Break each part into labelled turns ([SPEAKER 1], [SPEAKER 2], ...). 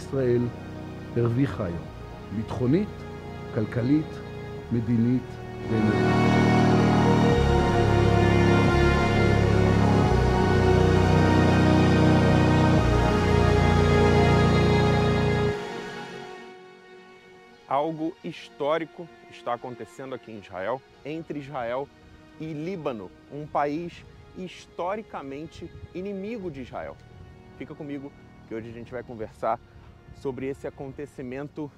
[SPEAKER 1] ישראל הרוויחה היום, ביטחונית, כלכלית, מדינית ואנרגית. algo histórico está acontecendo aqui em Israel, entre Israel e Líbano, um país historicamente inimigo de Israel. Fica comigo que hoje a gente vai conversar sobre esse acontecimento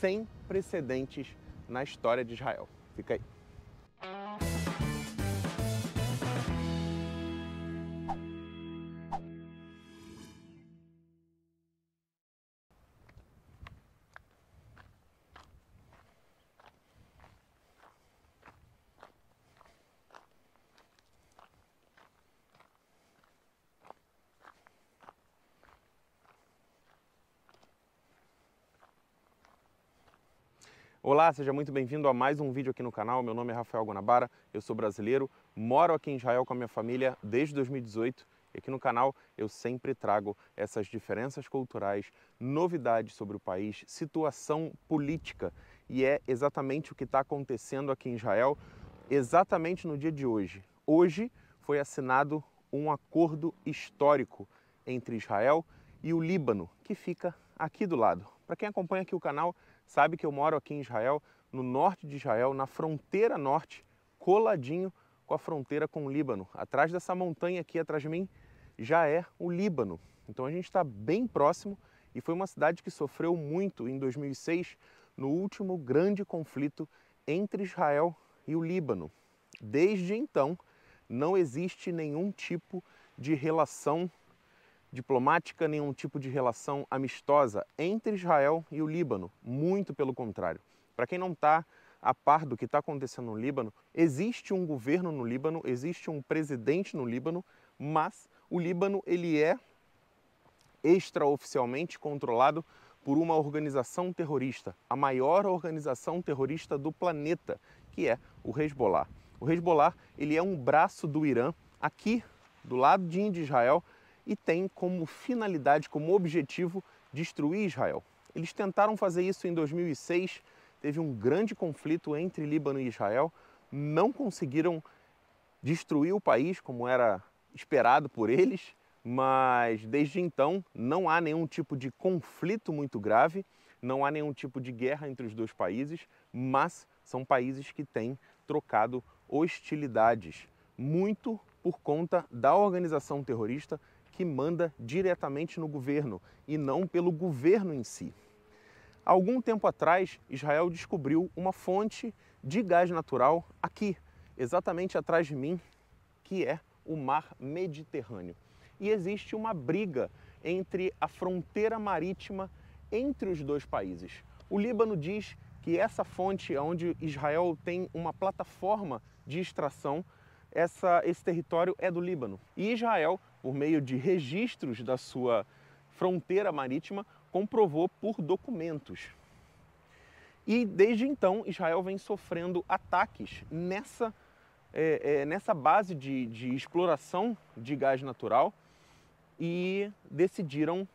[SPEAKER 1] sem precedentes na história de Israel. Fica aí. Olá, seja muito bem-vindo a mais um vídeo aqui no canal. Meu nome é Rafael Guanabara, eu sou brasileiro, moro aqui em Israel com a minha família desde 2018 e aqui no canal eu sempre trago essas diferenças culturais, novidades sobre o país, situação política e é exatamente o que está acontecendo aqui em Israel exatamente no dia de hoje. Hoje foi assinado um acordo histórico entre Israel e o Líbano, que fica aqui do lado. Para quem acompanha aqui o canal, sabe que eu moro aqui em Israel, no norte de Israel, na fronteira norte, coladinho com a fronteira com o Líbano. Atrás dessa montanha aqui, atrás de mim, já é o Líbano. Então a gente está bem próximo e foi uma cidade que sofreu muito em 2006 no último grande conflito entre Israel e o Líbano. Desde então, não existe nenhum tipo de relação diplomática, nenhum tipo de relação amistosa entre Israel e o Líbano. Muito pelo contrário. Para quem não está a par do que está acontecendo no Líbano, existe um governo no Líbano, existe um presidente no Líbano, mas o Líbano ele é extraoficialmente controlado por uma organização terrorista, a maior organização terrorista do planeta, que é o Hezbollah. O Hezbollah ele é um braço do Irã aqui do lado de Israel e tem como finalidade, como objetivo, destruir Israel. Eles tentaram fazer isso em 2006, teve um grande conflito entre Líbano e Israel, não conseguiram destruir o país como era esperado por eles, mas desde então não há nenhum tipo de conflito muito grave, não há nenhum tipo de guerra entre os dois países, mas são países que têm trocado hostilidades, muito por conta da organização terrorista que manda diretamente no governo e não pelo governo em si. algum tempo atrás, Israel descobriu uma fonte de gás natural aqui, exatamente atrás de mim, que é o Mar Mediterrâneo. E existe uma briga entre a fronteira marítima entre os dois países. O Líbano diz que essa fonte, é onde Israel tem uma plataforma de extração, essa, esse território é do Líbano. E Israel por meio de registros da sua fronteira marítima, comprovou por documentos. E desde então, Israel vem sofrendo ataques nessa, é, é, nessa base de, de exploração de gás natural e decidiram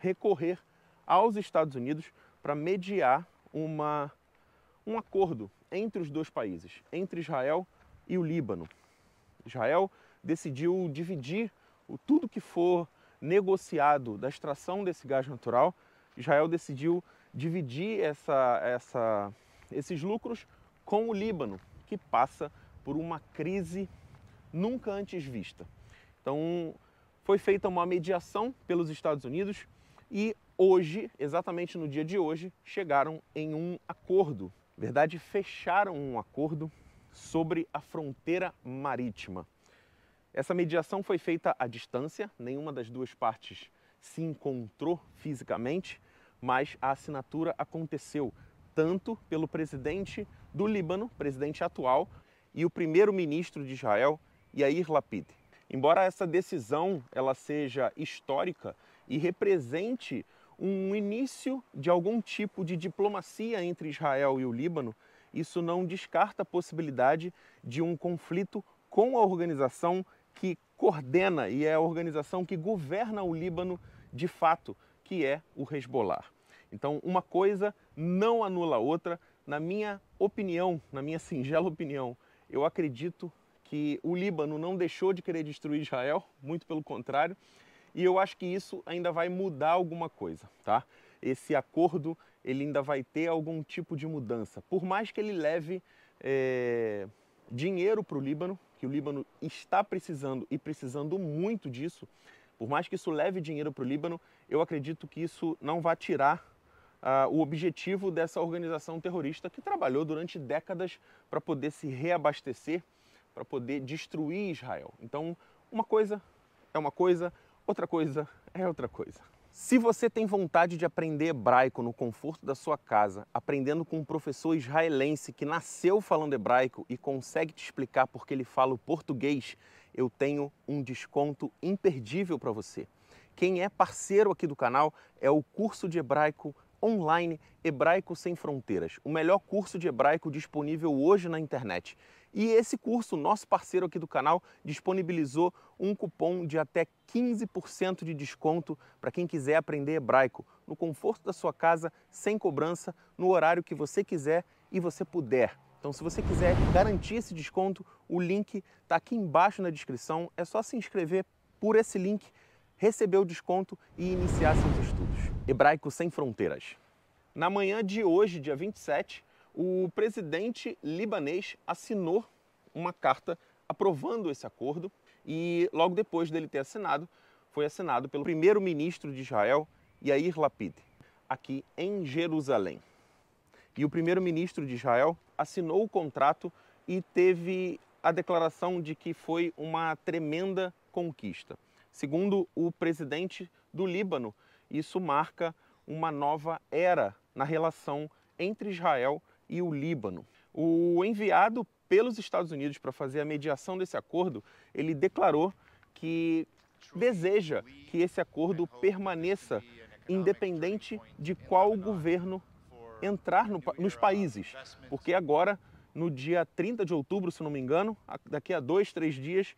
[SPEAKER 1] recorrer aos Estados Unidos para mediar uma, um acordo entre os dois países, entre Israel e o Líbano. Israel decidiu dividir tudo que for negociado da extração desse gás natural, Israel decidiu dividir essa, essa, esses lucros com o Líbano, que passa por uma crise nunca antes vista. Então, foi feita uma mediação pelos Estados Unidos e hoje, exatamente no dia de hoje, chegaram em um acordo. verdade, fecharam um acordo sobre a fronteira marítima. Essa mediação foi feita à distância, nenhuma das duas partes se encontrou fisicamente, mas a assinatura aconteceu tanto pelo presidente do Líbano, presidente atual, e o primeiro-ministro de Israel, Yair Lapid. Embora essa decisão ela seja histórica e represente um início de algum tipo de diplomacia entre Israel e o Líbano, isso não descarta a possibilidade de um conflito com a organização que coordena e é a organização que governa o Líbano de fato, que é o Hezbollah. Então, uma coisa não anula a outra. Na minha opinião, na minha singela opinião, eu acredito que o Líbano não deixou de querer destruir Israel, muito pelo contrário, e eu acho que isso ainda vai mudar alguma coisa, tá? Esse acordo ele ainda vai ter algum tipo de mudança, por mais que ele leve é, dinheiro para o Líbano, que o Líbano está precisando e precisando muito disso, por mais que isso leve dinheiro para o Líbano, eu acredito que isso não vai tirar uh, o objetivo dessa organização terrorista que trabalhou durante décadas para poder se reabastecer, para poder destruir Israel. Então, uma coisa é uma coisa, outra coisa é outra coisa. Se você tem vontade de aprender hebraico no conforto da sua casa, aprendendo com um professor israelense que nasceu falando hebraico e consegue te explicar porque ele fala o português, eu tenho um desconto imperdível para você. Quem é parceiro aqui do canal é o curso de hebraico online Hebraico Sem Fronteiras, o melhor curso de hebraico disponível hoje na internet. E esse curso, nosso parceiro aqui do canal, disponibilizou um cupom de até 15% de desconto para quem quiser aprender hebraico no conforto da sua casa, sem cobrança, no horário que você quiser e você puder. Então, se você quiser garantir esse desconto, o link está aqui embaixo na descrição. É só se inscrever por esse link, receber o desconto e iniciar seus estudos. Hebraico Sem Fronteiras. Na manhã de hoje, dia 27, o presidente libanês assinou uma carta aprovando esse acordo e logo depois dele ter assinado, foi assinado pelo primeiro-ministro de Israel, Yair Lapid, aqui em Jerusalém. E o primeiro-ministro de Israel assinou o contrato e teve a declaração de que foi uma tremenda conquista. Segundo o presidente do Líbano, isso marca uma nova era na relação entre Israel e o Líbano. O enviado pelos Estados Unidos para fazer a mediação desse acordo, ele declarou que deseja que esse acordo permaneça independente de qual governo entrar no, nos países, porque agora, no dia 30 de outubro, se não me engano, daqui a dois, três dias,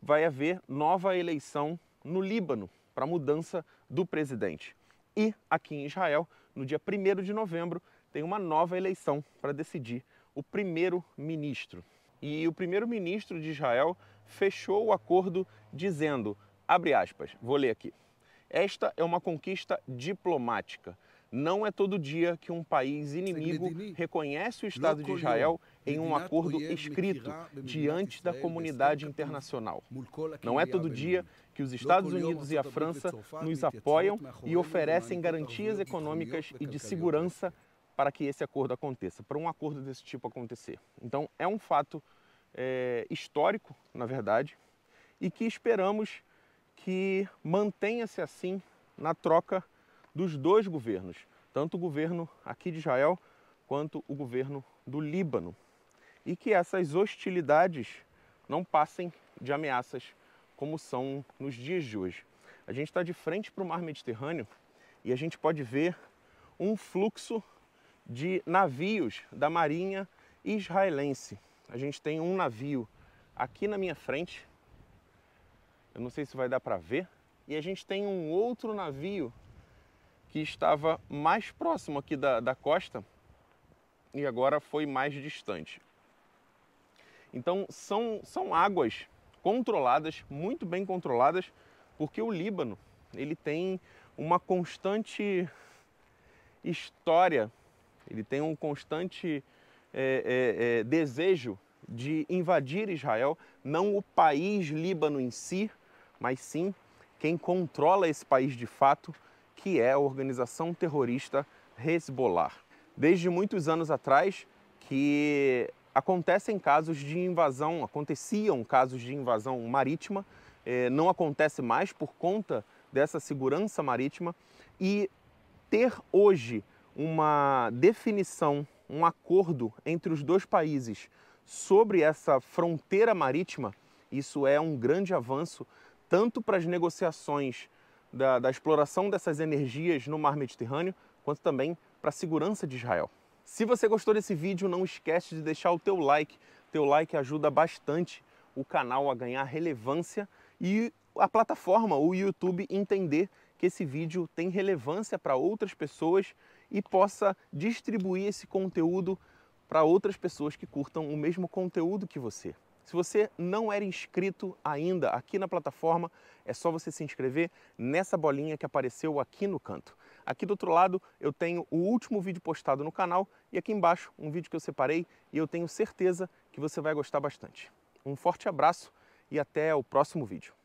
[SPEAKER 1] vai haver nova eleição no Líbano para mudança do presidente. E aqui em Israel, no dia 1 de novembro, tem uma nova eleição para decidir o primeiro-ministro. E o primeiro-ministro de Israel fechou o acordo dizendo, abre aspas, vou ler aqui. Esta é uma conquista diplomática. Não é todo dia que um país inimigo reconhece o Estado de Israel em um acordo escrito diante da comunidade internacional. Não é todo dia que os Estados Unidos e a França nos apoiam e oferecem garantias econômicas e de segurança para que esse acordo aconteça, para um acordo desse tipo acontecer. Então é um fato é, histórico, na verdade, e que esperamos que mantenha-se assim na troca dos dois governos, tanto o governo aqui de Israel quanto o governo do Líbano, e que essas hostilidades não passem de ameaças como são nos dias de hoje. A gente está de frente para o mar Mediterrâneo e a gente pode ver um fluxo de navios da Marinha israelense. A gente tem um navio aqui na minha frente, eu não sei se vai dar para ver, e a gente tem um outro navio que estava mais próximo aqui da, da costa e agora foi mais distante. Então são, são águas controladas, muito bem controladas, porque o Líbano ele tem uma constante história ele tem um constante é, é, é, desejo de invadir Israel, não o país Líbano em si, mas sim quem controla esse país de fato, que é a organização terrorista Hezbollah. Desde muitos anos atrás que acontecem casos de invasão, aconteciam casos de invasão marítima, é, não acontece mais por conta dessa segurança marítima e ter hoje uma definição, um acordo entre os dois países sobre essa fronteira marítima, isso é um grande avanço tanto para as negociações da, da exploração dessas energias no mar Mediterrâneo, quanto também para a segurança de Israel. Se você gostou desse vídeo, não esquece de deixar o teu like. Teu like ajuda bastante o canal a ganhar relevância e a plataforma, o YouTube, entender que esse vídeo tem relevância para outras pessoas e possa distribuir esse conteúdo para outras pessoas que curtam o mesmo conteúdo que você. Se você não era inscrito ainda aqui na plataforma, é só você se inscrever nessa bolinha que apareceu aqui no canto. Aqui do outro lado eu tenho o último vídeo postado no canal e aqui embaixo um vídeo que eu separei e eu tenho certeza que você vai gostar bastante. Um forte abraço e até o próximo vídeo.